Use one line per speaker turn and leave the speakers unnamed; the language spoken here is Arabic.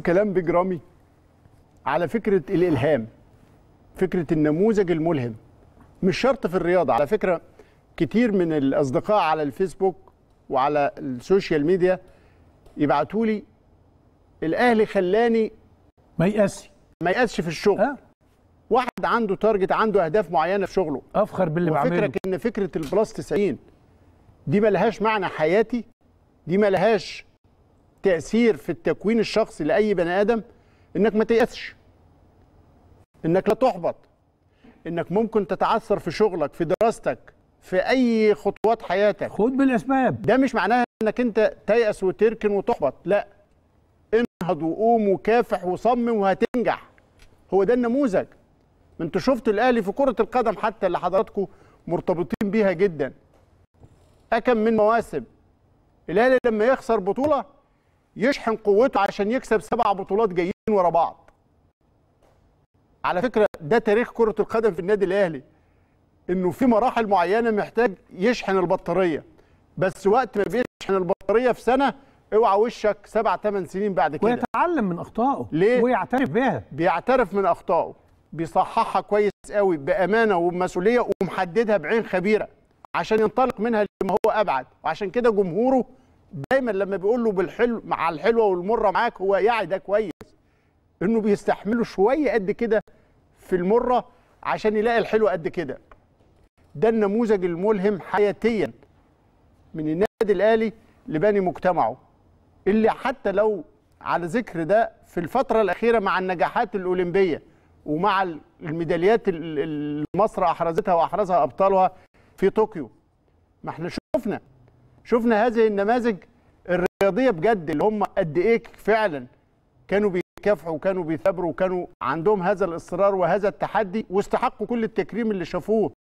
كلام بيج رامي على فكره الالهام فكره النموذج الملهم مش شرط في الرياضه على فكره كتير من الاصدقاء على الفيسبوك وعلى السوشيال ميديا يبعتوا لي الاهلي خلاني ما يقاسي ما يقاسش في الشغل أه؟ واحد عنده تارجت عنده اهداف معينه في شغله افخر باللي بعمله وفكرك ان فكره البلس 90 دي ملهاش معنى حياتي دي ملهاش تاثير في التكوين الشخصي لاي بني ادم انك ما تيأسش انك لا تحبط انك ممكن تتعثر في شغلك في دراستك في اي خطوات حياتك خد بالاسباب ده مش معناها انك انت تيأس وتركن وتحبط لا انهض وقوم وكافح وصمم وهتنجح هو ده النموذج انتوا شفتوا الاهلي في كره القدم حتى اللي حضراتكم مرتبطين بيها جدا اكم من مواسم الاهلي لما يخسر بطوله يشحن قوته عشان يكسب سبع بطولات جايين ورا بعض على فكره ده تاريخ كره القدم في النادي الاهلي انه في مراحل معينه محتاج يشحن البطاريه بس وقت ما بيشحن البطاريه في سنه اوعى وشك سبع ثمان سنين بعد كده ويتعلم من اخطائه ليه؟ ويعترف بها بيعترف من اخطائه بيصححها كويس قوي بامانه وبمسؤوليه ومحددها بعين خبيره عشان ينطلق منها لما هو ابعد وعشان كده جمهوره دايما لما بيقول له بالحلو مع الحلوه والمره معاك هو يعي ده كويس انه بيستحمله شويه قد كده في المره عشان يلاقي الحلو قد كده ده النموذج الملهم حياتيا من النادي الاهلي لبني مجتمعه اللي حتى لو على ذكر ده في الفتره الاخيره مع النجاحات الاولمبيه ومع الميداليات اللي مصر احرزتها واحرزها ابطالها في طوكيو ما احنا شفنا شفنا هذه النماذج الرياضيه بجد اللي هم قد ايه فعلا كانوا بيكافحوا وكانوا بيثابروا وكانوا عندهم هذا الاصرار وهذا التحدي واستحقوا كل التكريم اللي شافوه